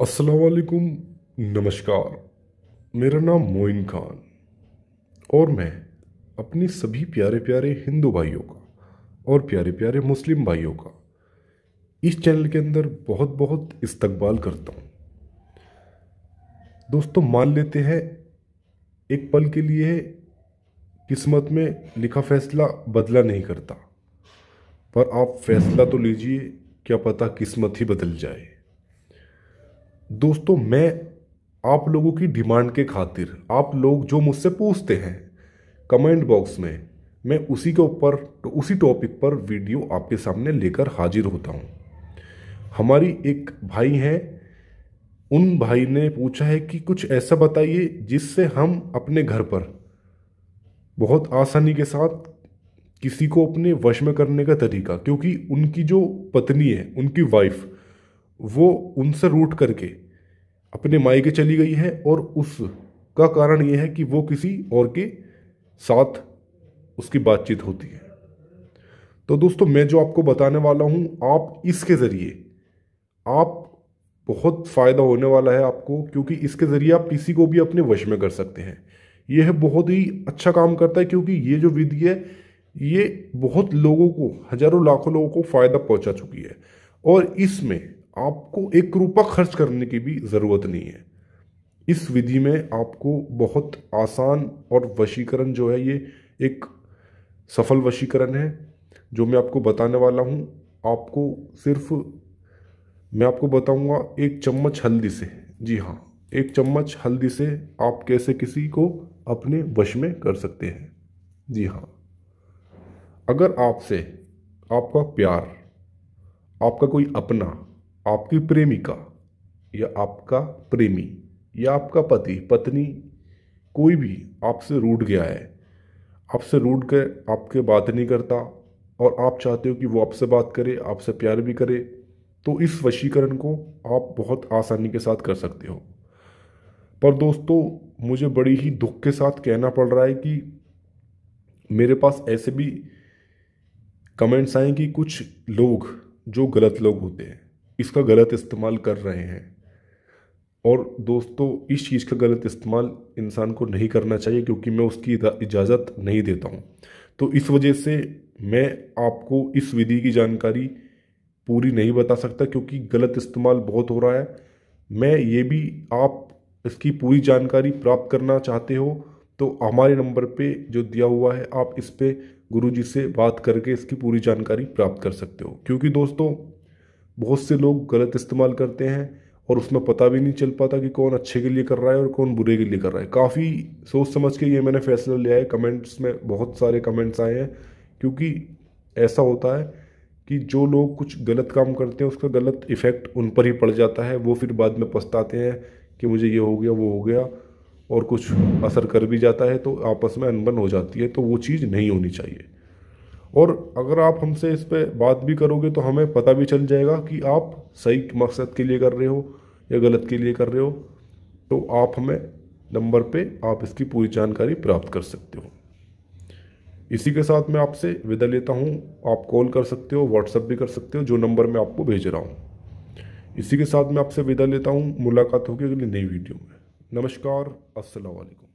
असलकुम नमस्कार मेरा नाम मोइन खान और मैं अपने सभी प्यारे प्यारे हिंदू भाइयों का और प्यारे प्यारे मुस्लिम भाइयों का इस चैनल के अंदर बहुत बहुत इस्तकबाल करता हूँ दोस्तों मान लेते हैं एक पल के लिए किस्मत में लिखा फ़ैसला बदला नहीं करता पर आप फैसला तो लीजिए क्या पता किस्मत ही बदल जाए दोस्तों मैं आप लोगों की डिमांड के खातिर आप लोग जो मुझसे पूछते हैं कमेंट बॉक्स में मैं उसी के ऊपर तो उसी टॉपिक पर वीडियो आपके सामने लेकर हाजिर होता हूँ हमारी एक भाई हैं उन भाई ने पूछा है कि कुछ ऐसा बताइए जिससे हम अपने घर पर बहुत आसानी के साथ किसी को अपने वश में करने का तरीका क्योंकि उनकी जो पत्नी है उनकी वाइफ वो उनसे रूट करके अपने मायके चली गई है और उसका कारण यह है कि वो किसी और के साथ उसकी बातचीत होती है तो दोस्तों मैं जो आपको बताने वाला हूँ आप इसके ज़रिए आप बहुत फ़ायदा होने वाला है आपको क्योंकि इसके ज़रिए आप किसी को भी अपने वश में कर सकते हैं यह बहुत ही अच्छा काम करता है क्योंकि ये जो विधि है ये बहुत लोगों को हजारों लाखों लोगों को फ़ायदा पहुंचा चुकी है और इसमें आपको एक रुपया खर्च करने की भी ज़रूरत नहीं है इस विधि में आपको बहुत आसान और वशीकरण जो है ये एक सफल वशीकरण है जो मैं आपको बताने वाला हूँ आपको सिर्फ मैं आपको बताऊँगा एक चम्मच हल्दी से जी हाँ एक चम्मच हल्दी से आप कैसे किसी को अपने वश में कर सकते हैं जी हाँ अगर आपसे आपका प्यार आपका कोई अपना आपकी प्रेमिका या आपका प्रेमी या आपका पति पत्नी कोई भी आपसे रूठ गया है आपसे रूठ कर आपके बात नहीं करता और आप चाहते हो कि वो आपसे बात करे आपसे प्यार भी करे तो इस वशीकरण को आप बहुत आसानी के साथ कर सकते हो पर दोस्तों मुझे बड़ी ही दुख के साथ कहना पड़ रहा है कि मेरे पास ऐसे भी कमेंट्स आए कि कुछ लोग जो गलत लोग होते हैं इसका गलत इस्तेमाल कर रहे हैं और दोस्तों इस चीज़ का गलत इस्तेमाल इंसान को नहीं करना चाहिए क्योंकि मैं उसकी इजाज़त नहीं देता हूँ तो इस वजह से मैं आपको इस विधि की जानकारी पूरी नहीं बता सकता क्योंकि गलत इस्तेमाल बहुत हो रहा है मैं ये भी आप इसकी पूरी जानकारी प्राप्त करना चाहते हो तो हमारे नंबर पे जो दिया हुआ है आप इस पर गुरु जी से बात करके इसकी पूरी जानकारी प्राप्त कर सकते हो क्योंकि दोस्तों बहुत से लोग गलत इस्तेमाल करते हैं और उसमें पता भी नहीं चल पाता कि कौन अच्छे के लिए कर रहा है और कौन बुरे के लिए कर रहा है काफ़ी सोच समझ के ये मैंने फैसला लिया है कमेंट्स में बहुत सारे कमेंट्स आए हैं क्योंकि ऐसा होता है कि जो लोग कुछ गलत काम करते हैं उसका गलत इफ़ेक्ट उन पर ही पड़ जाता है वो फिर बाद में पछताते हैं कि मुझे ये हो गया वो हो गया और कुछ असर कर भी जाता है तो आपस में अनबन हो जाती है तो वो चीज़ नहीं होनी चाहिए और अगर आप हमसे इस पर बात भी करोगे तो हमें पता भी चल जाएगा कि आप सही मकसद के लिए कर रहे हो या गलत के लिए कर रहे हो तो आप हमें नंबर पे आप इसकी पूरी जानकारी प्राप्त कर सकते हो इसी के साथ मैं आपसे विदा लेता हूँ आप कॉल कर सकते हो व्हाट्सअप भी कर सकते हो जो नंबर मैं आपको भेज रहा हूँ इसी के साथ मैं आपसे विदा लेता हूँ मुलाकात होगी अगली नई वीडियो में नमस्कार असलकुम